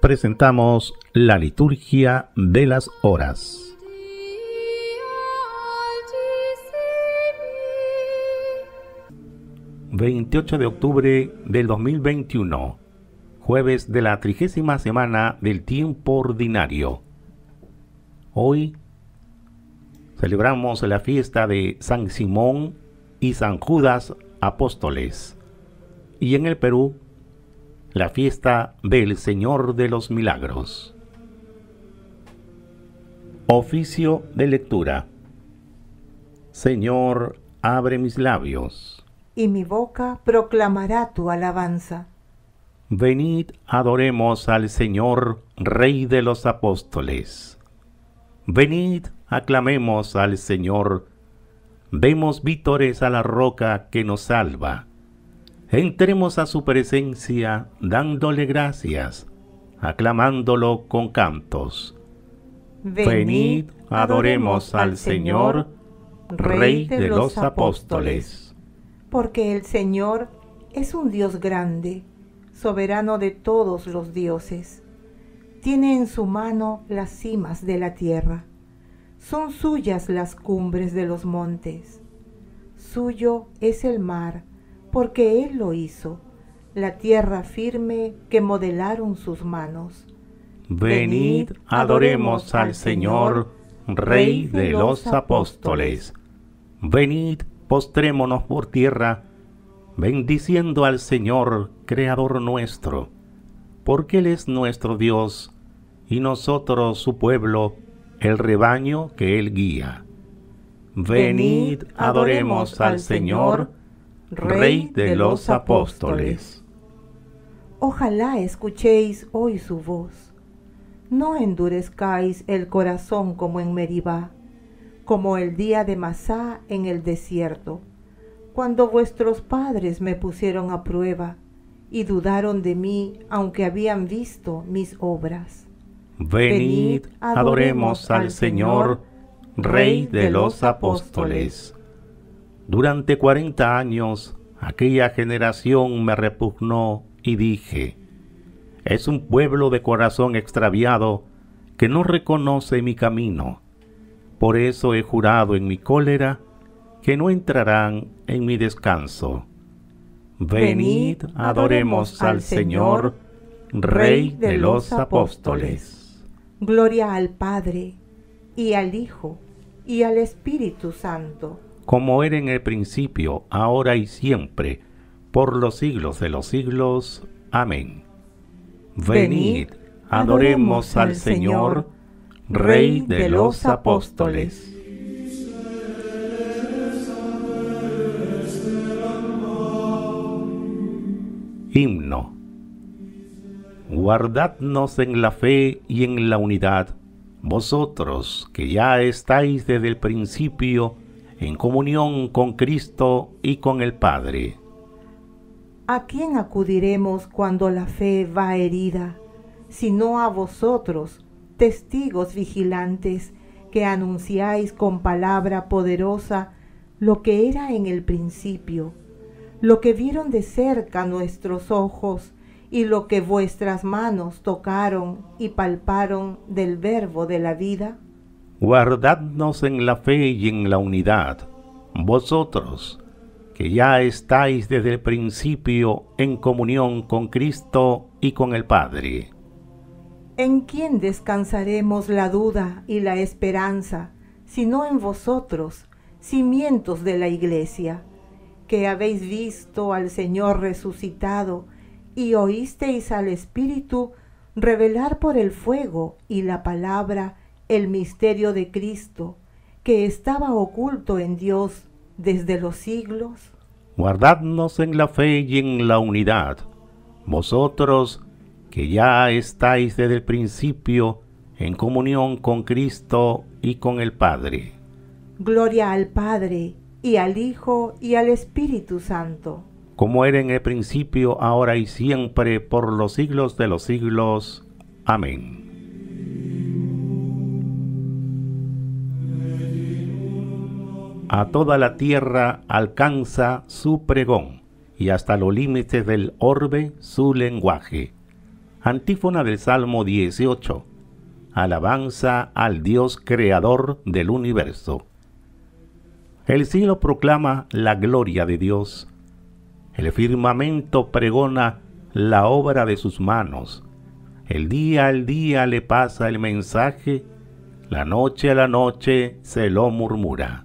presentamos la liturgia de las horas. ...28 de octubre del 2021... ...jueves de la trigésima semana del tiempo ordinario... ...hoy... ...celebramos la fiesta de San Simón... ...y San Judas Apóstoles... ...y en el Perú la fiesta del Señor de los Milagros. Oficio de lectura. Señor, abre mis labios. Y mi boca proclamará tu alabanza. Venid, adoremos al Señor, Rey de los Apóstoles. Venid, aclamemos al Señor. Vemos vítores a la roca que nos salva entremos a su presencia dándole gracias, aclamándolo con cantos. Venid, adoremos al Señor, Rey de los apóstoles. Porque el Señor es un Dios grande, soberano de todos los dioses. Tiene en su mano las cimas de la tierra. Son suyas las cumbres de los montes. Suyo es el mar porque Él lo hizo, la tierra firme que modelaron sus manos. Venid, adoremos al Señor, Rey de los apóstoles. Venid, postrémonos por tierra, bendiciendo al Señor, Creador nuestro, porque Él es nuestro Dios, y nosotros su pueblo, el rebaño que Él guía. Venid, adoremos al Señor, Rey de los apóstoles. Ojalá escuchéis hoy su voz. No endurezcáis el corazón como en Meribá, como el día de Masá en el desierto, cuando vuestros padres me pusieron a prueba y dudaron de mí, aunque habían visto mis obras. Venid, adoremos al Señor, Rey de los apóstoles. Durante cuarenta años aquella generación me repugnó y dije, es un pueblo de corazón extraviado que no reconoce mi camino. Por eso he jurado en mi cólera que no entrarán en mi descanso. Venid, adoremos al Señor, Rey de los apóstoles. Gloria al Padre, y al Hijo, y al Espíritu Santo como era en el principio, ahora y siempre, por los siglos de los siglos. Amén. Venid, adoremos al Señor, Rey de los apóstoles. Himno. Guardadnos en la fe y en la unidad, vosotros que ya estáis desde el principio en comunión con Cristo y con el Padre. ¿A quién acudiremos cuando la fe va herida, sino a vosotros, testigos vigilantes, que anunciáis con palabra poderosa lo que era en el principio, lo que vieron de cerca nuestros ojos y lo que vuestras manos tocaron y palparon del verbo de la vida? guardadnos en la fe y en la unidad, vosotros que ya estáis desde el principio en comunión con Cristo y con el Padre. ¿En quién descansaremos la duda y la esperanza, sino en vosotros, cimientos de la iglesia, que habéis visto al Señor resucitado y oísteis al Espíritu revelar por el fuego y la palabra el misterio de Cristo que estaba oculto en Dios desde los siglos. Guardadnos en la fe y en la unidad, vosotros que ya estáis desde el principio en comunión con Cristo y con el Padre. Gloria al Padre, y al Hijo, y al Espíritu Santo. Como era en el principio, ahora y siempre, por los siglos de los siglos. Amén. a toda la tierra alcanza su pregón y hasta los límites del orbe su lenguaje. Antífona del Salmo 18. Alabanza al Dios creador del universo. El cielo proclama la gloria de Dios. El firmamento pregona la obra de sus manos. El día al día le pasa el mensaje, la noche a la noche se lo murmura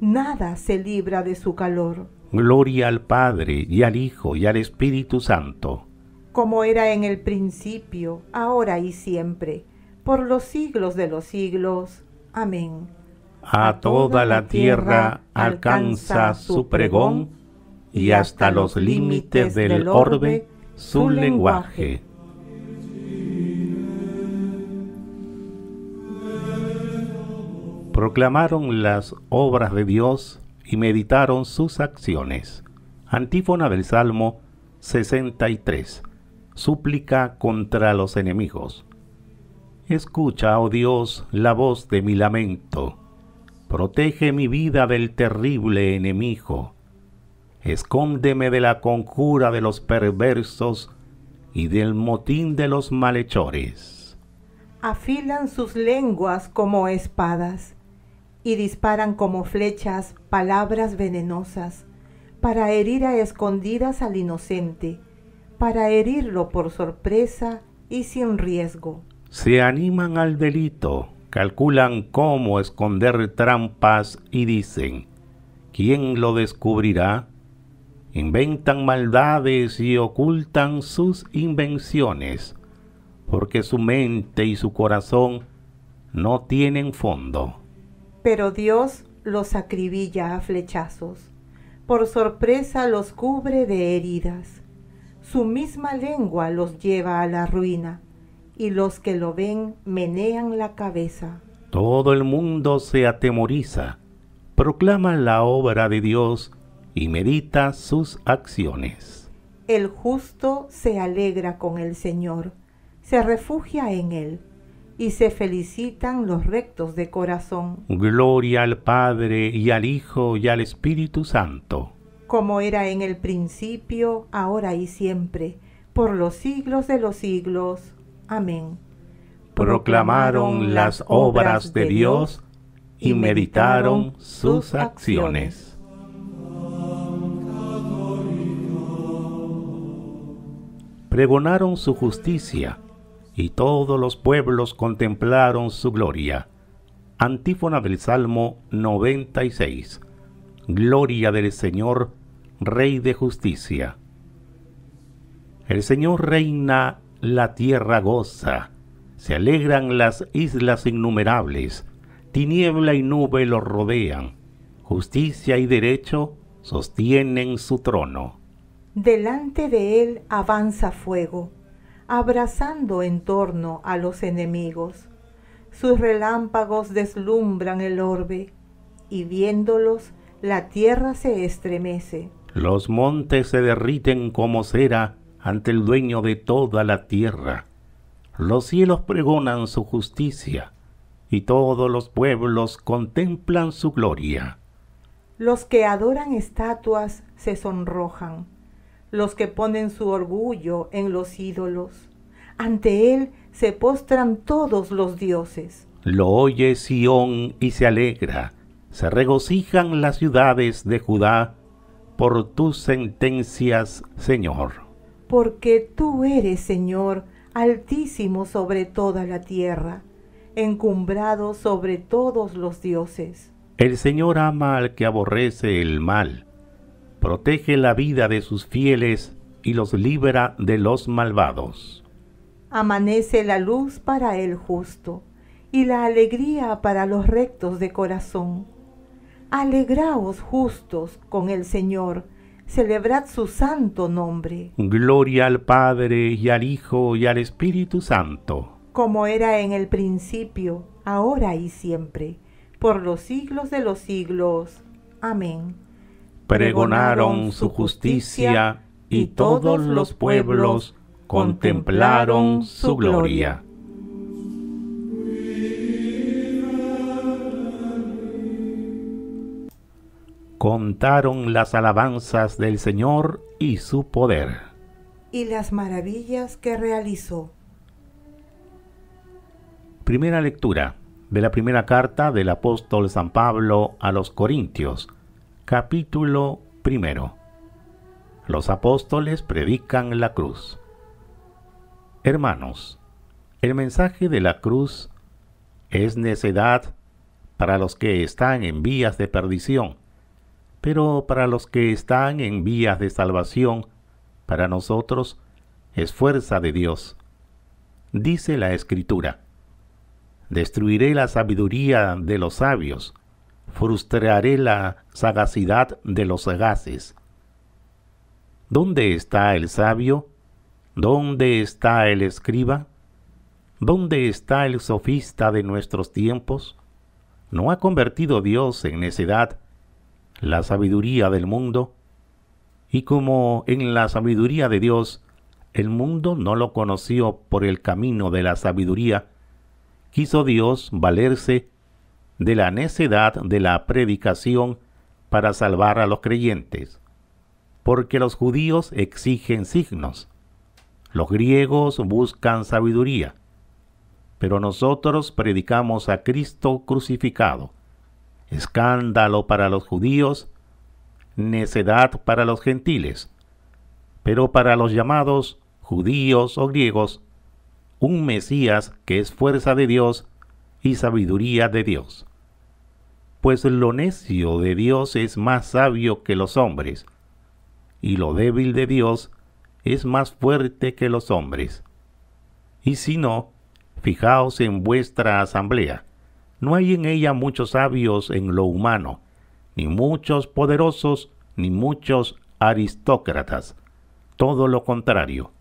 nada se libra de su calor. Gloria al Padre y al Hijo y al Espíritu Santo. Como era en el principio, ahora y siempre, por los siglos de los siglos. Amén. A, toda la tierra alcanza su pregón y hasta los límites del orbe su lenguaje. proclamaron las obras de Dios y meditaron sus acciones. Antífona del Salmo 63. Súplica contra los enemigos. Escucha, oh Dios, la voz de mi lamento. Protege mi vida del terrible enemigo. Escóndeme de la conjura de los perversos y del motín de los malhechores. Afilan sus lenguas como espadas y disparan como flechas palabras venenosas para herir a escondidas al inocente, para herirlo por sorpresa y sin riesgo. Se animan al delito, calculan cómo esconder trampas y dicen, ¿quién lo descubrirá? Inventan maldades y ocultan sus invenciones, porque su mente y su corazón no tienen fondo. Pero Dios los acribilla a flechazos, por sorpresa los cubre de heridas. Su misma lengua los lleva a la ruina, y los que lo ven menean la cabeza. Todo el mundo se atemoriza, proclama la obra de Dios y medita sus acciones. El justo se alegra con el Señor, se refugia en él y se felicitan los rectos de corazón. Gloria al Padre y al Hijo y al Espíritu Santo. Como era en el principio, ahora y siempre, por los siglos de los siglos. Amén. Proclamaron las obras de Dios y meditaron sus acciones. Pregonaron su justicia y todos los pueblos contemplaron su gloria. Antífona del Salmo 96. Gloria del Señor, Rey de justicia. El Señor reina, la tierra goza, se alegran las islas innumerables, tiniebla y nube lo rodean, justicia y derecho sostienen su trono. Delante de él avanza fuego abrazando en torno a los enemigos. Sus relámpagos deslumbran el orbe, y viéndolos la tierra se estremece. Los montes se derriten como cera ante el dueño de toda la tierra. Los cielos pregonan su justicia, y todos los pueblos contemplan su gloria. Los que adoran estatuas se sonrojan los que ponen su orgullo en los ídolos. Ante él se postran todos los dioses. Lo oye Sión y se alegra, se regocijan las ciudades de Judá por tus sentencias, Señor. Porque tú eres, Señor, altísimo sobre toda la tierra, encumbrado sobre todos los dioses. El Señor ama al que aborrece el mal protege la vida de sus fieles y los libra de los malvados. Amanece la luz para el justo y la alegría para los rectos de corazón. Alegraos justos con el Señor, celebrad su santo nombre. Gloria al Padre y al Hijo y al Espíritu Santo. Como era en el principio, ahora y siempre, por los siglos de los siglos. Amén pregonaron su justicia y todos los pueblos contemplaron su gloria. Contaron las alabanzas del Señor y su poder. Y las maravillas que realizó. Primera lectura de la primera carta del apóstol San Pablo a los Corintios, Capítulo primero. Los apóstoles predican la cruz. Hermanos, el mensaje de la cruz es necedad para los que están en vías de perdición, pero para los que están en vías de salvación, para nosotros es fuerza de Dios. Dice la Escritura, Destruiré la sabiduría de los sabios frustraré la sagacidad de los sagaces. ¿Dónde está el sabio? ¿Dónde está el escriba? ¿Dónde está el sofista de nuestros tiempos? ¿No ha convertido Dios en necedad la sabiduría del mundo? Y como en la sabiduría de Dios el mundo no lo conoció por el camino de la sabiduría, quiso Dios valerse de la necedad de la predicación para salvar a los creyentes, porque los judíos exigen signos, los griegos buscan sabiduría, pero nosotros predicamos a Cristo crucificado, escándalo para los judíos, necedad para los gentiles, pero para los llamados judíos o griegos, un Mesías que es fuerza de Dios y sabiduría de Dios pues lo necio de Dios es más sabio que los hombres, y lo débil de Dios es más fuerte que los hombres. Y si no, fijaos en vuestra asamblea. No hay en ella muchos sabios en lo humano, ni muchos poderosos, ni muchos aristócratas. Todo lo contrario.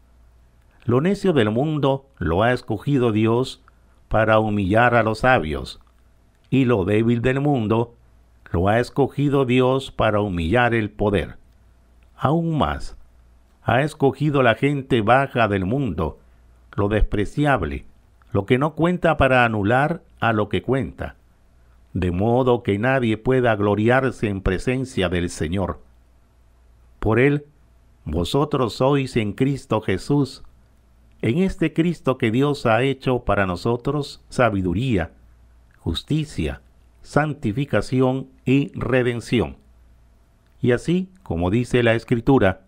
Lo necio del mundo lo ha escogido Dios para humillar a los sabios y lo débil del mundo, lo ha escogido Dios para humillar el poder. Aún más, ha escogido la gente baja del mundo, lo despreciable, lo que no cuenta para anular a lo que cuenta, de modo que nadie pueda gloriarse en presencia del Señor. Por Él, vosotros sois en Cristo Jesús, en este Cristo que Dios ha hecho para nosotros sabiduría, justicia, santificación y redención. Y así, como dice la Escritura,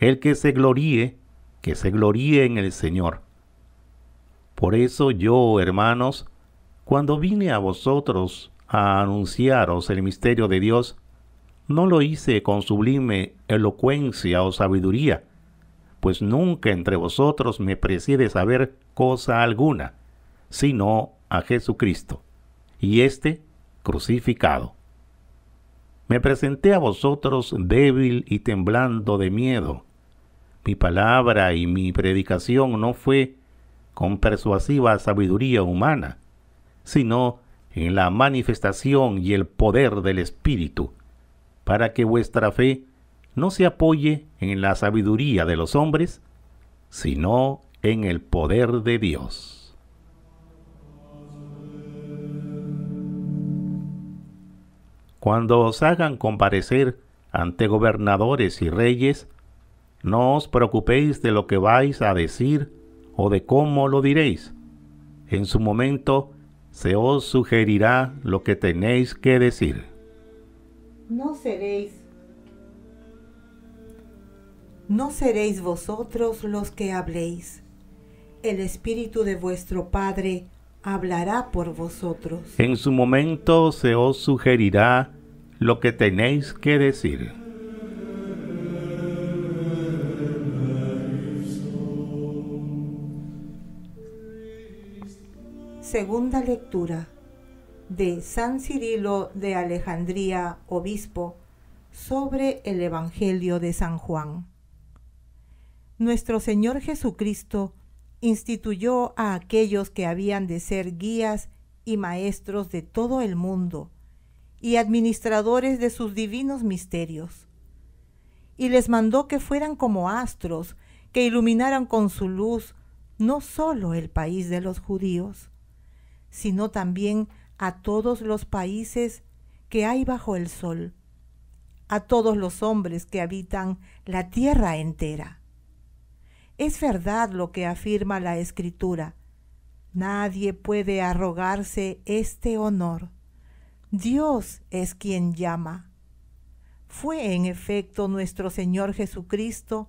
el que se gloríe, que se gloríe en el Señor. Por eso yo, hermanos, cuando vine a vosotros a anunciaros el misterio de Dios, no lo hice con sublime elocuencia o sabiduría, pues nunca entre vosotros me preside saber cosa alguna, sino a Jesucristo, y éste crucificado. Me presenté a vosotros débil y temblando de miedo. Mi palabra y mi predicación no fue con persuasiva sabiduría humana, sino en la manifestación y el poder del Espíritu, para que vuestra fe no se apoye en la sabiduría de los hombres, sino en el poder de Dios. Cuando os hagan comparecer ante gobernadores y reyes, no os preocupéis de lo que vais a decir o de cómo lo diréis. En su momento se os sugerirá lo que tenéis que decir. No seréis no seréis vosotros los que habléis. El Espíritu de vuestro Padre hablará por vosotros. En su momento se os sugerirá lo que tenéis que decir. Segunda lectura de San Cirilo de Alejandría, obispo, sobre el Evangelio de San Juan. Nuestro Señor Jesucristo instituyó a aquellos que habían de ser guías y maestros de todo el mundo, y administradores de sus divinos misterios. Y les mandó que fueran como astros, que iluminaran con su luz no solo el país de los judíos, sino también a todos los países que hay bajo el sol, a todos los hombres que habitan la tierra entera. Es verdad lo que afirma la Escritura. Nadie puede arrogarse este honor Dios es quien llama. Fue en efecto nuestro Señor Jesucristo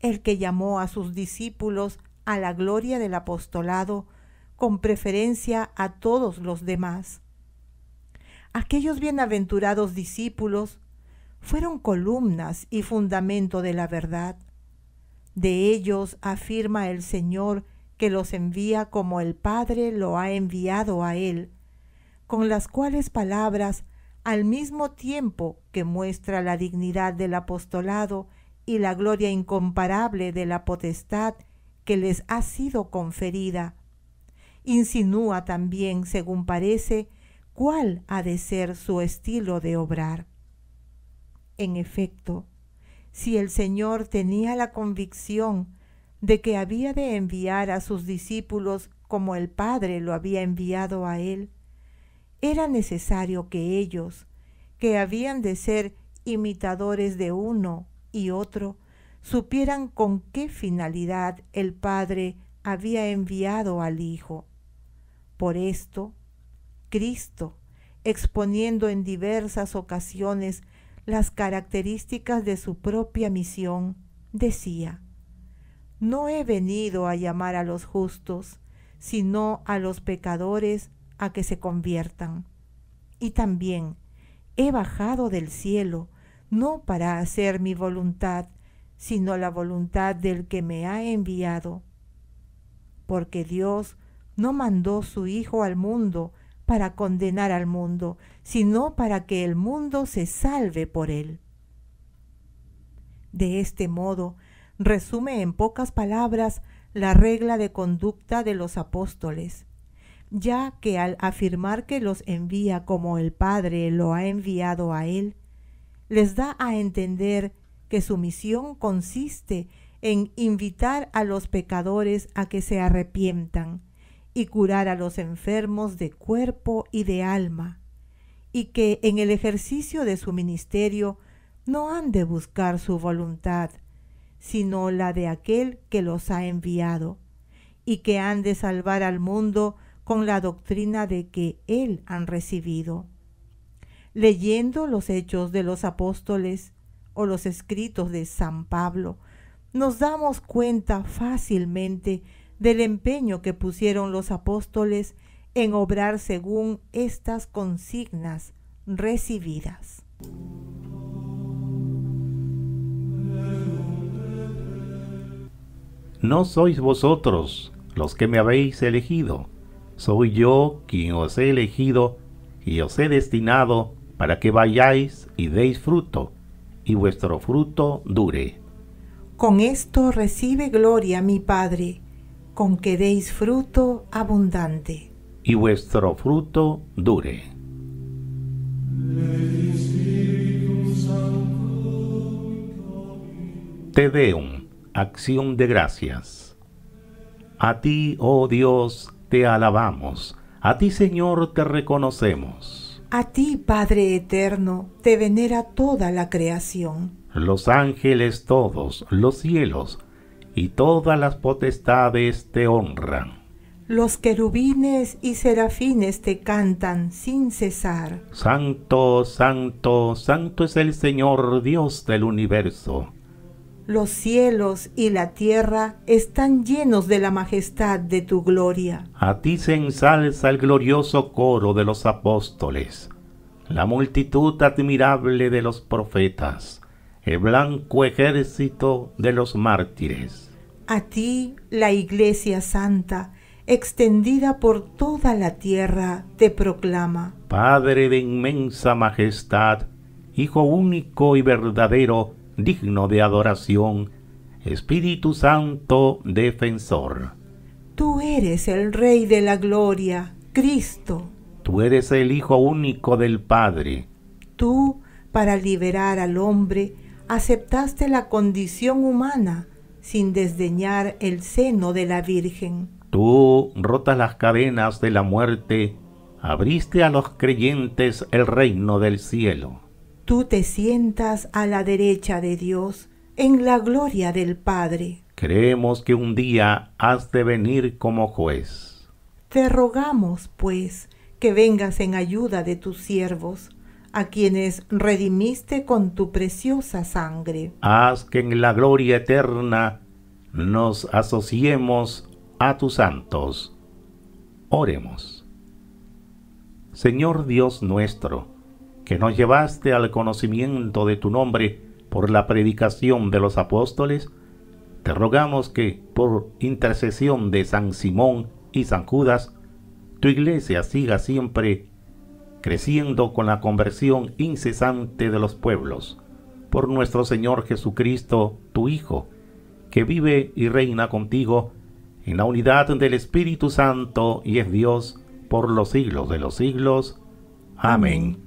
el que llamó a sus discípulos a la gloria del apostolado con preferencia a todos los demás. Aquellos bienaventurados discípulos fueron columnas y fundamento de la verdad. De ellos afirma el Señor que los envía como el Padre lo ha enviado a Él con las cuales palabras, al mismo tiempo que muestra la dignidad del apostolado y la gloria incomparable de la potestad que les ha sido conferida, insinúa también, según parece, cuál ha de ser su estilo de obrar. En efecto, si el Señor tenía la convicción de que había de enviar a sus discípulos como el Padre lo había enviado a él, era necesario que ellos, que habían de ser imitadores de uno y otro, supieran con qué finalidad el Padre había enviado al Hijo. Por esto, Cristo, exponiendo en diversas ocasiones las características de su propia misión, decía, No he venido a llamar a los justos, sino a los pecadores a que se conviertan. Y también he bajado del cielo, no para hacer mi voluntad, sino la voluntad del que me ha enviado. Porque Dios no mandó su Hijo al mundo para condenar al mundo, sino para que el mundo se salve por él. De este modo, resume en pocas palabras la regla de conducta de los apóstoles ya que al afirmar que los envía como el Padre lo ha enviado a Él, les da a entender que su misión consiste en invitar a los pecadores a que se arrepientan y curar a los enfermos de cuerpo y de alma, y que en el ejercicio de su ministerio no han de buscar su voluntad, sino la de aquel que los ha enviado, y que han de salvar al mundo con la doctrina de que él han recibido. Leyendo los hechos de los apóstoles o los escritos de San Pablo, nos damos cuenta fácilmente del empeño que pusieron los apóstoles en obrar según estas consignas recibidas. No sois vosotros los que me habéis elegido soy yo quien os he elegido y os he destinado para que vayáis y deis fruto, y vuestro fruto dure. Con esto recibe gloria mi Padre, con que deis fruto abundante. Y vuestro fruto dure. Te un acción de gracias. A ti, oh Dios, te alabamos, a ti Señor te reconocemos. A ti, Padre Eterno, te venera toda la creación. Los ángeles todos, los cielos y todas las potestades te honran. Los querubines y serafines te cantan sin cesar. Santo, santo, santo es el Señor Dios del universo los cielos y la tierra están llenos de la majestad de tu gloria. A ti se ensalza el glorioso coro de los apóstoles, la multitud admirable de los profetas, el blanco ejército de los mártires. A ti la Iglesia Santa, extendida por toda la tierra, te proclama. Padre de inmensa majestad, Hijo único y verdadero, digno de adoración, Espíritu Santo, defensor. Tú eres el Rey de la Gloria, Cristo. Tú eres el Hijo único del Padre. Tú, para liberar al hombre, aceptaste la condición humana sin desdeñar el seno de la Virgen. Tú rotas las cadenas de la muerte, abriste a los creyentes el reino del cielo tú te sientas a la derecha de Dios en la gloria del Padre. Creemos que un día has de venir como juez. Te rogamos, pues, que vengas en ayuda de tus siervos, a quienes redimiste con tu preciosa sangre. Haz que en la gloria eterna nos asociemos a tus santos. Oremos. Señor Dios nuestro, que nos llevaste al conocimiento de tu nombre por la predicación de los apóstoles, te rogamos que, por intercesión de San Simón y San Judas, tu iglesia siga siempre creciendo con la conversión incesante de los pueblos, por nuestro Señor Jesucristo, tu Hijo, que vive y reina contigo en la unidad del Espíritu Santo y es Dios por los siglos de los siglos. Amén.